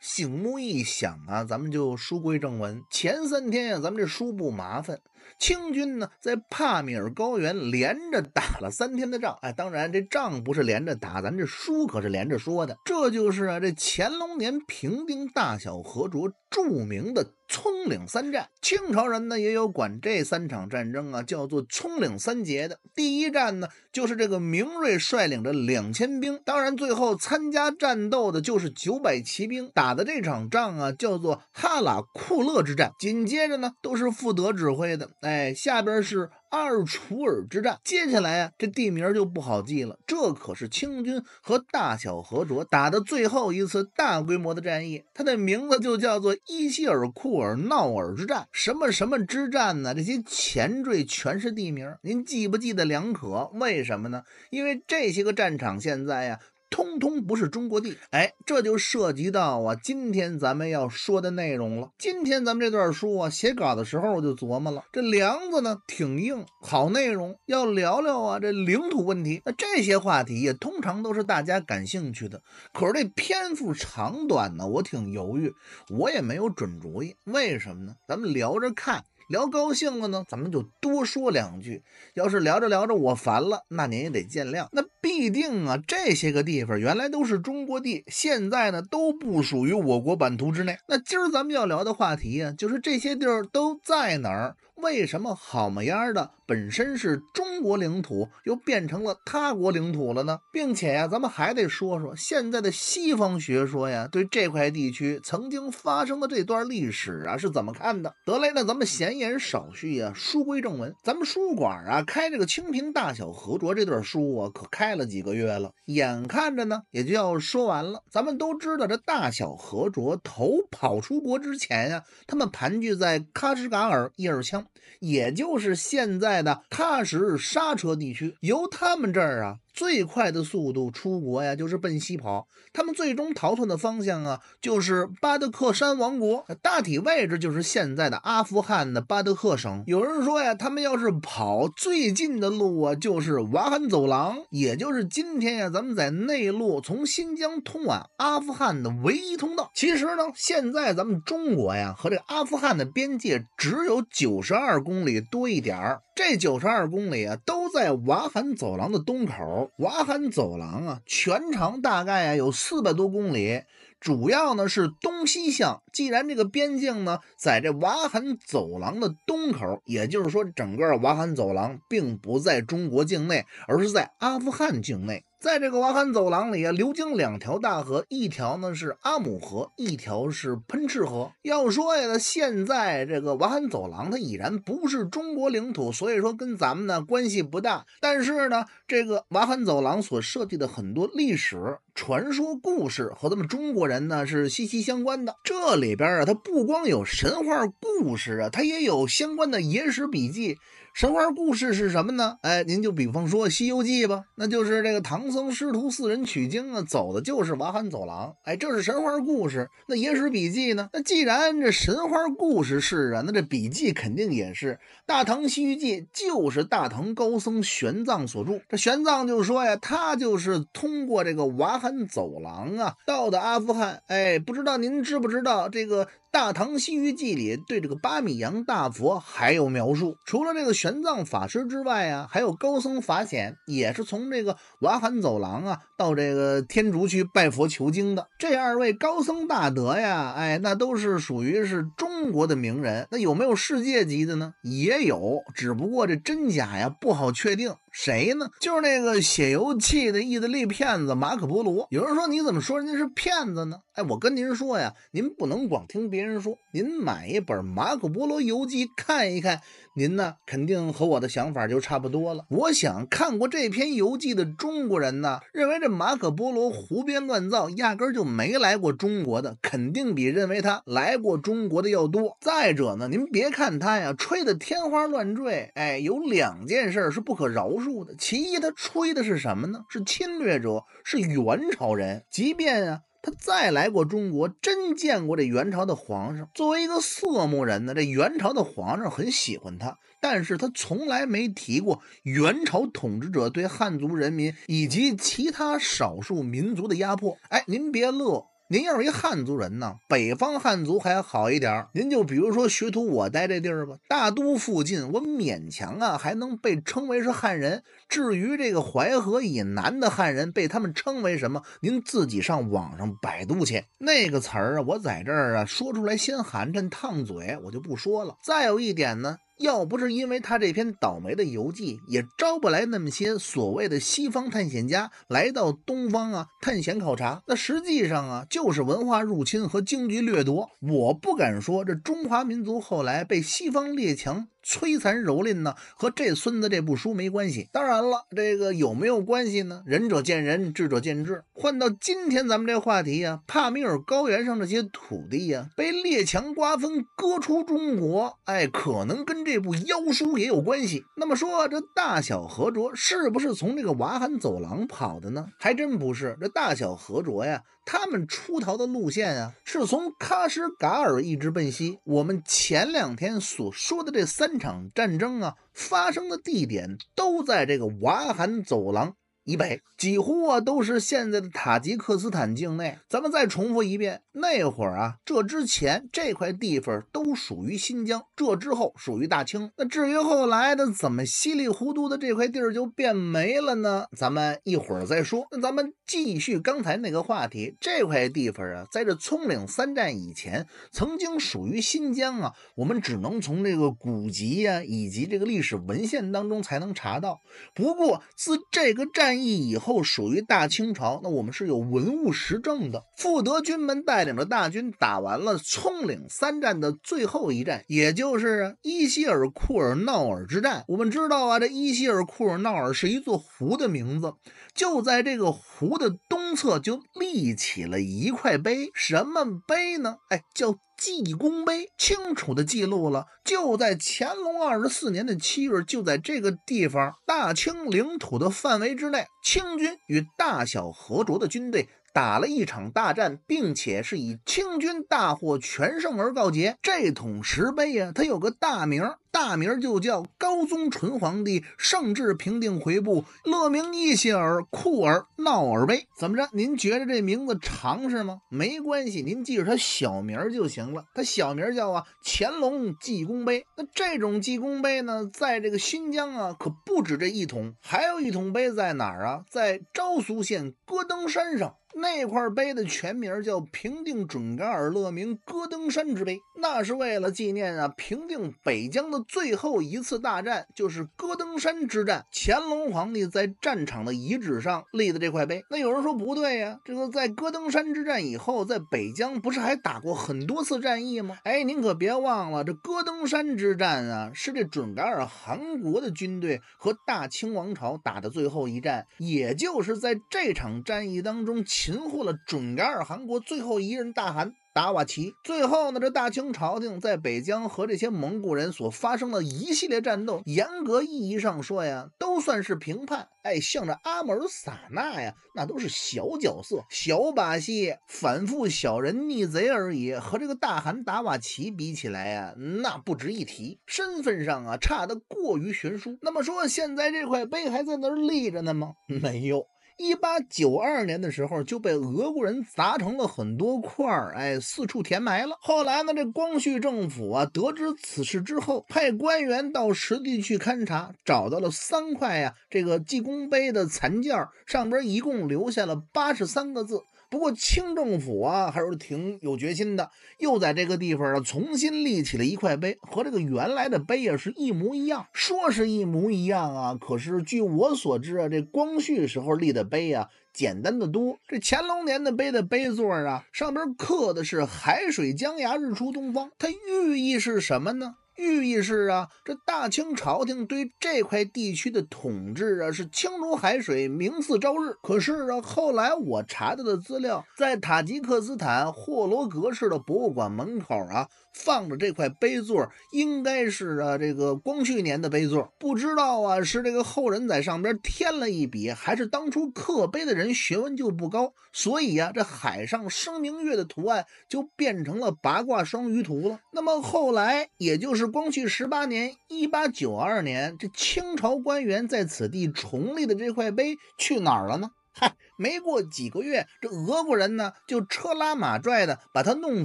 醒目一想啊，咱们就书归正文。前三天呀，咱们这书不麻烦。清军呢，在帕米尔高原连着打了三天的仗。哎，当然这仗不是连着打，咱这书可是连着说的。这就是啊，这乾隆年平定大小和卓著名的葱岭三战。清朝人呢，也有管这三场战争啊叫做葱岭三捷的。第一战呢，就是这个明瑞率领着两千兵，当然最后参加战斗的就是九百骑兵打的这场仗啊，叫做哈拉库勒之战。紧接着呢，都是富德指挥的。哎，下边是二楚尔之战。接下来呀，这地名就不好记了。这可是清军和大小和卓打的最后一次大规模的战役，它的名字就叫做伊西尔库尔闹尔之战。什么什么之战呢？这些前缀全是地名，您记不记得两可？为什么呢？因为这些个战场现在呀。通通不是中国地，哎，这就涉及到啊，今天咱们要说的内容了。今天咱们这段书啊，写稿的时候我就琢磨了，这梁子呢挺硬，好内容要聊聊啊，这领土问题。那这些话题也通常都是大家感兴趣的，可是这篇幅长短呢，我挺犹豫，我也没有准主意，为什么呢？咱们聊着看。聊高兴了呢，咱们就多说两句。要是聊着聊着我烦了，那您也得见谅。那必定啊，这些个地方原来都是中国地，现在呢都不属于我国版图之内。那今儿咱们要聊的话题啊，就是这些地儿都在哪儿，为什么好么样的。本身是中国领土，又变成了他国领土了呢。并且呀，咱们还得说说现在的西方学说呀，对这块地区曾经发生的这段历史啊是怎么看的。得嘞，那咱们闲言少叙啊，书归正文。咱们书馆啊，开这个《清平大小和卓》这段书啊，可开了几个月了，眼看着呢，也就要说完了。咱们都知道，这大小和卓头跑出国之前呀，他们盘踞在喀什噶尔叶尔羌，也就是现在。喀什沙车地区由他们这儿啊。最快的速度出国呀，就是奔西跑。他们最终逃窜的方向啊，就是巴德克山王国，大体位置就是现在的阿富汗的巴德克省。有人说呀，他们要是跑最近的路啊，就是瓦罕走廊，也就是今天呀，咱们在内陆从新疆通往阿富汗的唯一通道。其实呢，现在咱们中国呀和这阿富汗的边界只有九十二公里多一点儿，这九十二公里啊都在瓦罕走廊的东口。瓦罕走廊啊，全长大概啊有四百多公里，主要呢是东西向。既然这个边境呢在这瓦罕走廊的东口，也就是说，整个瓦罕走廊并不在中国境内，而是在阿富汗境内。在这个瓦罕走廊里啊，流经两条大河，一条呢是阿姆河，一条是喷赤河。要说呀，它现在这个瓦罕走廊它已然不是中国领土，所以说跟咱们呢关系不大。但是呢，这个瓦罕走廊所涉及的很多历史传说故事和咱们中国人呢是息息相关的。这里边啊，它不光有神话故事啊，它也有相关的野史笔记。神话故事是什么呢？哎，您就比方说《西游记》吧，那就是这个唐僧师徒四人取经啊，走的就是瓦罕走廊。哎，这是神话故事。那《野史笔记》呢？那既然这神话故事是啊，那这笔记肯定也是。《大唐西域记》就是大唐高僧玄奘所著。这玄奘就说呀，他就是通过这个瓦罕走廊啊，到的阿富汗。哎，不知道您知不知道这个《大唐西域记》里对这个巴米扬大佛还有描述？除了这个。玄奘法师之外啊，还有高僧法显，也是从这个瓦罕走廊啊，到这个天竺去拜佛求经的。这二位高僧大德呀，哎，那都是属于是中国的名人。那有没有世界级的呢？也有，只不过这真假呀不好确定。谁呢？就是那个写游记的意大利骗子马可波罗。有人说你怎么说人家是骗子呢？哎，我跟您说呀，您不能光听别人说，您买一本《马可波罗游记》看一看，您呢肯定和我的想法就差不多了。我想看过这篇游记的中国人呢，认为这马可波罗胡编乱造，压根就没来过中国的，肯定比认为他来过中国的要多。再者呢，您别看他呀，吹的天花乱坠，哎，有两件事是不可饶。的。其一，他吹的是什么呢？是侵略者，是元朝人。即便啊，他再来过中国，真见过这元朝的皇上。作为一个色目人呢，这元朝的皇上很喜欢他，但是他从来没提过元朝统治者对汉族人民以及其他少数民族的压迫。哎，您别乐。您要是一汉族人呢，北方汉族还好一点儿。您就比如说学徒，我待这地儿吧，大都附近，我勉强啊还能被称为是汉人。至于这个淮河以南的汉人，被他们称为什么，您自己上网上百度去。那个词儿啊，我在这儿啊说出来先寒碜烫嘴，我就不说了。再有一点呢。要不是因为他这篇倒霉的游记，也招不来那么些所谓的西方探险家来到东方啊探险考察，那实际上啊就是文化入侵和经济掠夺。我不敢说这中华民族后来被西方列强。摧残蹂躏呢，和这孙子这部书没关系。当然了，这个有没有关系呢？仁者见仁，智者见智。换到今天咱们这话题呀，帕米尔高原上这些土地呀，被列强瓜分割出中国，哎，可能跟这部妖书也有关系。那么说，这大小和卓是不是从这个瓦罕走廊跑的呢？还真不是，这大小和卓呀。他们出逃的路线啊，是从喀什噶尔一直奔西。我们前两天所说的这三场战争啊，发生的地点都在这个瓦罕走廊。以北几乎啊都是现在的塔吉克斯坦境内。咱们再重复一遍，那会儿啊，这之前这块地方都属于新疆，这之后属于大清。那至于后来的怎么稀里糊涂的这块地儿就变没了呢？咱们一会儿再说。那咱们继续刚才那个话题，这块地方啊，在这葱岭三战以前曾经属于新疆啊，我们只能从这个古籍呀以及这个历史文献当中才能查到。不过自这个战战役以后属于大清朝，那我们是有文物实证的。富德军们带领着大军打完了葱岭三战的最后一战，也就是伊希尔库尔闹尔之战。我们知道啊，这伊希尔库尔闹尔是一座湖的名字，就在这个湖的东侧就立起了一块碑，什么碑呢？哎，叫。济功碑清楚地记录了，就在乾隆二十四年的七月，就在这个地方，大清领土的范围之内，清军与大小和卓的军队。打了一场大战，并且是以清军大获全胜而告捷。这桶石碑呀，它有个大名，大名就叫高宗纯皇帝圣治平定回部勒名伊谢尔库尔闹尔碑。怎么着？您觉得这名字长是吗？没关系，您记住它小名就行了。它小名叫啊乾隆济功碑。那这种济功碑呢，在这个新疆啊，可不止这一桶，还有一桶碑在哪儿啊？在昭苏县戈登山上。那块碑的全名叫《平定准噶尔勒明戈登山之碑》，那是为了纪念啊平定北疆的最后一次大战，就是戈登山之战。乾隆皇帝在战场的遗址上立的这块碑。那有人说不对呀，这个在戈登山之战以后，在北疆不是还打过很多次战役吗？哎，您可别忘了，这戈登山之战啊，是这准噶尔汗国的军队和大清王朝打的最后一战，也就是在这场战役当中。擒获了准噶尔汗国最后一任大汗达瓦齐。最后呢，这大清朝廷在北疆和这些蒙古人所发生的一系列战斗，严格意义上说呀，都算是平叛。哎，向着阿木尔撒那呀，那都是小角色、小把戏，反复小人逆贼而已。和这个大汗达瓦齐比起来呀，那不值一提，身份上啊差的过于悬殊。那么说，现在这块碑还在那儿立着呢吗？没有。一八九二年的时候，就被俄国人砸成了很多块儿，哎，四处填埋了。后来呢，这光绪政府啊，得知此事之后，派官员到实地去勘察，找到了三块呀，这个济功碑的残件，上边一共留下了八十三个字。不过清政府啊，还是挺有决心的，又在这个地方啊重新立起了一块碑，和这个原来的碑啊是一模一样。说是一模一样啊，可是据我所知啊，这光绪时候立的碑啊简单的多。这乾隆年的碑的碑座啊上边刻的是海水江崖，日出东方，它寓意是什么呢？寓意是啊，这大清朝廷对这块地区的统治啊，是清如海水，明似朝日。可是啊，后来我查到的资料，在塔吉克斯坦霍罗格市的博物馆门口啊。放着这块碑座，应该是啊，这个光绪年的碑座，不知道啊，是这个后人在上边添了一笔，还是当初刻碑的人学问就不高，所以啊，这海上生明月的图案就变成了八卦双鱼图了。那么后来，也就是光绪十八年（一八九二年），这清朝官员在此地重立的这块碑去哪儿了呢？嗨，没过几个月，这俄国人呢就车拉马拽的把他弄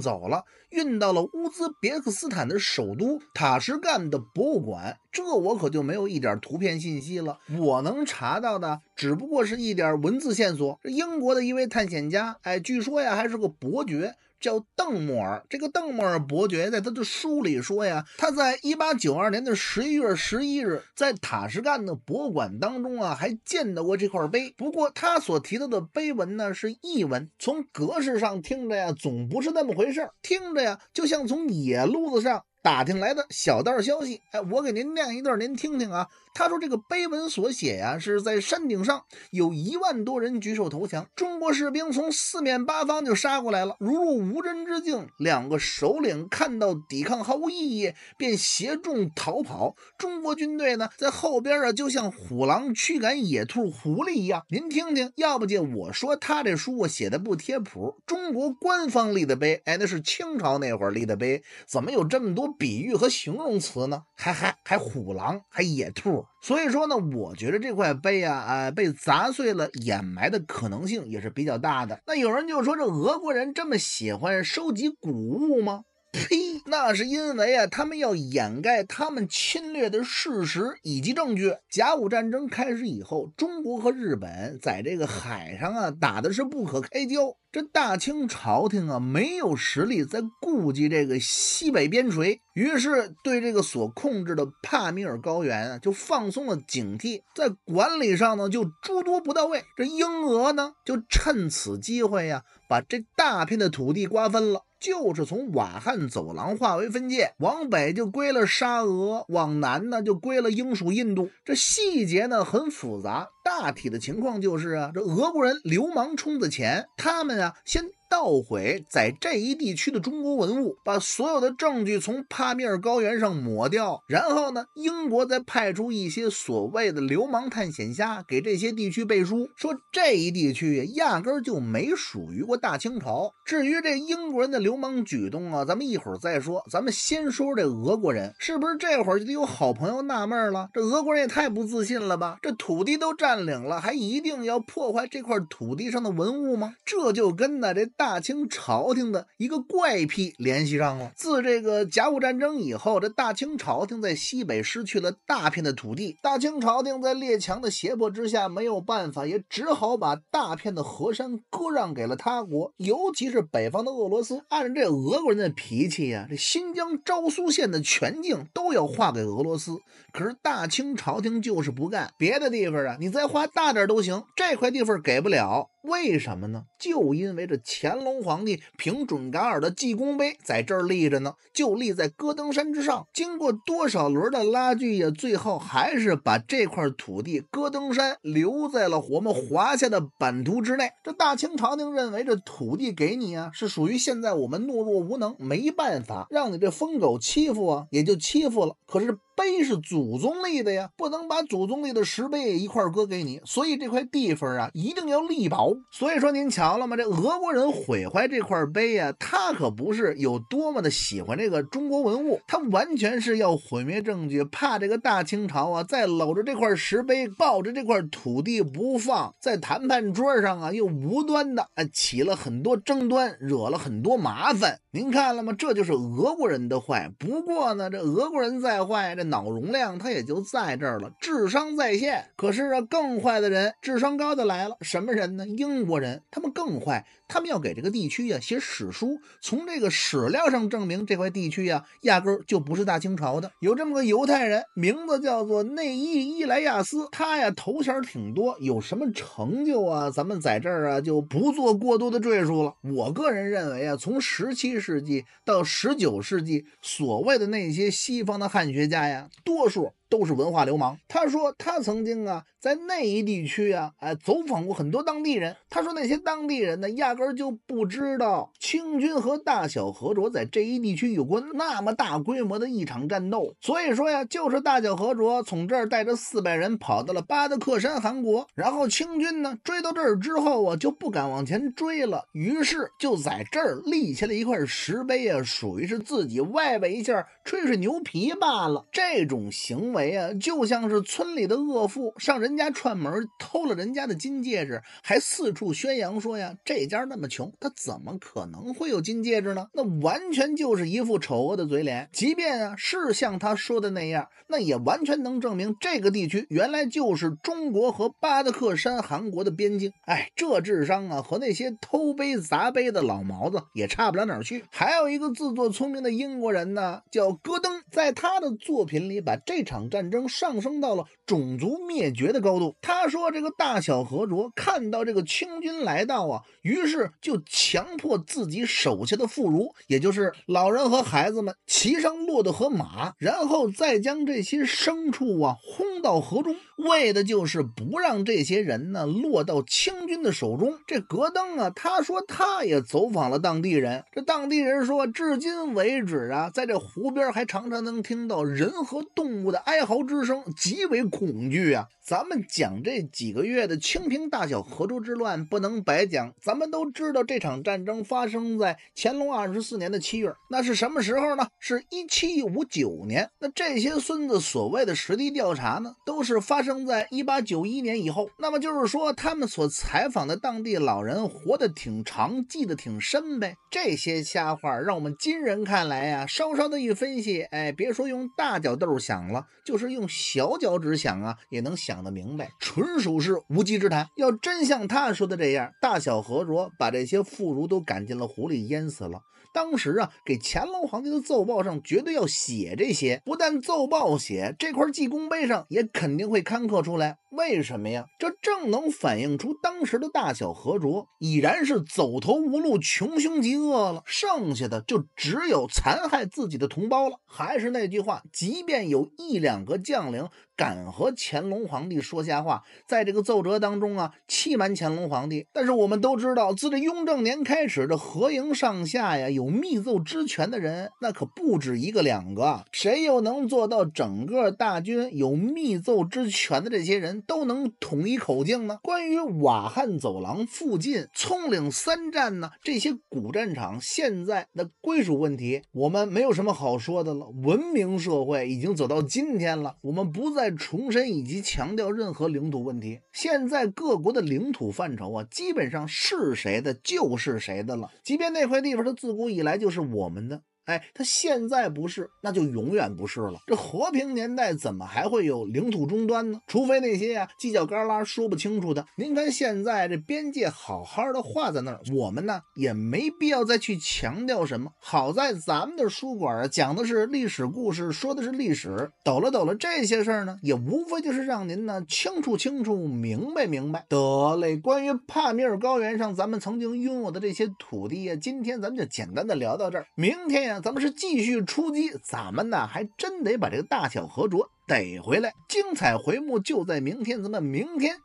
走了，运到了乌兹别克斯坦的首都塔什干的博物馆。这我可就没有一点图片信息了，我能查到的只不过是一点文字线索。这英国的一位探险家，哎，据说呀还是个伯爵。叫邓莫尔，这个邓莫尔伯爵在他的书里说呀，他在一八九二年的十一月十一日，在塔什干的博物馆当中啊，还见到过这块碑。不过他所提到的碑文呢，是译文，从格式上听着呀，总不是那么回事儿，听着呀，就像从野路子上。打听来的小道消息，哎，我给您念一段，您听听啊。他说这个碑文所写呀，是在山顶上有一万多人举手投降，中国士兵从四面八方就杀过来了，如入无人之境。两个首领看到抵抗毫无意义，便携众逃跑。中国军队呢，在后边啊，就像虎狼驱赶野兔、狐狸一样。您听听，要不就我说，他这书啊写的不贴谱。中国官方立的碑，哎，那是清朝那会儿立的碑，怎么有这么多？比喻和形容词呢，还还还虎狼，还野兔。所以说呢，我觉得这块碑啊，呃，被砸碎了掩埋的可能性也是比较大的。那有人就说，这俄国人这么喜欢收集古物吗？呸！那是因为啊，他们要掩盖他们侵略的事实以及证据。甲午战争开始以后，中国和日本在这个海上啊打的是不可开交。这大清朝廷啊没有实力再顾及这个西北边陲，于是对这个所控制的帕米尔高原啊就放松了警惕，在管理上呢就诸多不到位。这英俄呢就趁此机会呀，把这大片的土地瓜分了。就是从瓦罕走廊划为分界，往北就归了沙俄，往南呢就归了英属印度。这细节呢很复杂，大体的情况就是啊，这俄国人流氓冲的钱，他们啊先。捣毁在这一地区的中国文物，把所有的证据从帕米尔高原上抹掉，然后呢，英国再派出一些所谓的流氓探险家给这些地区背书，说这一地区压根儿就没属于过大清朝。至于这英国人的流氓举动啊，咱们一会儿再说。咱们先说这俄国人，是不是这会儿就得有好朋友纳闷了？这俄国人也太不自信了吧？这土地都占领了，还一定要破坏这块土地上的文物吗？这就跟那这大。大清朝廷的一个怪癖联系上了。自这个甲午战争以后，这大清朝廷在西北失去了大片的土地。大清朝廷在列强的胁迫之下没有办法，也只好把大片的河山割让给了他国，尤其是北方的俄罗斯。按这俄国人的脾气呀，这新疆昭苏县的全境都要划给俄罗斯。可是大清朝廷就是不干，别的地方啊，你再划大点都行，这块地方给不了。为什么呢？就因为这乾隆皇帝凭准噶尔的济功碑在这儿立着呢，就立在戈登山之上。经过多少轮的拉锯呀，最后还是把这块土地戈登山留在了我们华夏的版图之内。这大清朝廷认为这土地给你啊，是属于现在我们懦弱无能，没办法让你这疯狗欺负啊，也就欺负了。可是。碑是祖宗立的呀，不能把祖宗立的石碑一块割给你，所以这块地方啊一定要立保。所以说您瞧了吗？这俄国人毁坏这块碑啊，他可不是有多么的喜欢这个中国文物，他完全是要毁灭证据，怕这个大清朝啊再搂着这块石碑，抱着这块土地不放，在谈判桌上啊又无端的啊起了很多争端，惹了很多麻烦。您看了吗？这就是俄国人的坏。不过呢，这俄国人再坏这。脑容量它也就在这儿了，智商在线。可是啊，更坏的人，智商高的来了。什么人呢？英国人，他们更坏。他们要给这个地区啊写史书，从这个史料上证明这块地区啊压根儿就不是大清朝的。有这么个犹太人，名字叫做内伊伊莱亚斯，他呀头衔挺多，有什么成就啊？咱们在这儿啊就不做过多的赘述了。我个人认为啊，从十七世纪到十九世纪，所谓的那些西方的汉学家呀。多数。都是文化流氓。他说他曾经啊，在那一地区啊，哎，走访过很多当地人。他说那些当地人呢，压根儿就不知道清军和大小和卓在这一地区有过那么大规模的一场战斗。所以说呀，就是大小和卓从这儿带着四百人跑到了巴德克山汗国，然后清军呢追到这儿之后啊，就不敢往前追了，于是就在这儿立下了一块石碑啊，属于是自己外围一下，吹吹牛皮罢了。这种行。为。为啊，就像是村里的恶妇上人家串门，偷了人家的金戒指，还四处宣扬说呀，这家那么穷，他怎么可能会有金戒指呢？那完全就是一副丑恶的嘴脸。即便啊是像他说的那样，那也完全能证明这个地区原来就是中国和巴德克山韩国的边境。哎，这智商啊，和那些偷杯砸杯的老毛子也差不了哪儿去。还有一个自作聪明的英国人呢，叫戈登，在他的作品里把这场。战争上升到了种族灭绝的高度。他说：“这个大小和卓看到这个清军来到啊，于是就强迫自己手下的妇孺，也就是老人和孩子们，骑上骆驼和马，然后再将这些牲畜啊轰到河中，为的就是不让这些人呢落到清军的手中。”这戈登啊，他说他也走访了当地人，这当地人说，至今为止啊，在这湖边还常常能听到人和动物的哀。哀嚎之声极为恐惧啊！咱们讲这几个月的清平大小河州之乱不能白讲，咱们都知道这场战争发生在乾隆二十四年的七月，那是什么时候呢？是一七五九年。那这些孙子所谓的实地调查呢，都是发生在一八九一年以后。那么就是说，他们所采访的当地老人活得挺长，记得挺深呗。这些瞎话让我们今人看来呀，稍稍的一分析，哎，别说用大脚豆想了。就是用小脚趾想啊，也能想得明白，纯属是无稽之谈。要真像他说的这样，大小何卓把这些妇孺都赶进了湖里，淹死了。当时啊，给乾隆皇帝的奏报上绝对要写这些，不但奏报写这块记功碑上也肯定会刊刻出来。为什么呀？这正能反映出当时的大小和卓已然是走投无路、穷凶极恶了，剩下的就只有残害自己的同胞了。还是那句话，即便有一两个将领。敢和乾隆皇帝说瞎话，在这个奏折当中啊，欺瞒乾隆皇帝。但是我们都知道，自这雍正年开始这合营上下呀，有密奏之权的人，那可不止一个两个。谁又能做到整个大军有密奏之权的这些人都能统一口径呢？关于瓦罕走廊附近葱岭三站呢，这些古战场现在的归属问题，我们没有什么好说的了。文明社会已经走到今天了，我们不再。再重申以及强调任何领土问题，现在各国的领土范畴啊，基本上是谁的就是谁的了，即便那块地方它自古以来就是我们的。哎，他现在不是，那就永远不是了。这和平年代怎么还会有领土终端呢？除非那些啊犄角旮旯说不清楚的。您看现在这边界好好的画在那儿，我们呢也没必要再去强调什么。好在咱们的书馆啊讲的是历史故事，说的是历史。抖了抖了这些事儿呢，也无非就是让您呢清楚清楚，明白明白。得嘞，关于帕米尔高原上咱们曾经拥有的这些土地啊，今天咱们就简单的聊到这儿，明天呀。咱们是继续出击，咱们呢还真得把这个大小和卓逮回来。精彩回目就在明天，咱们明天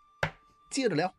接着聊。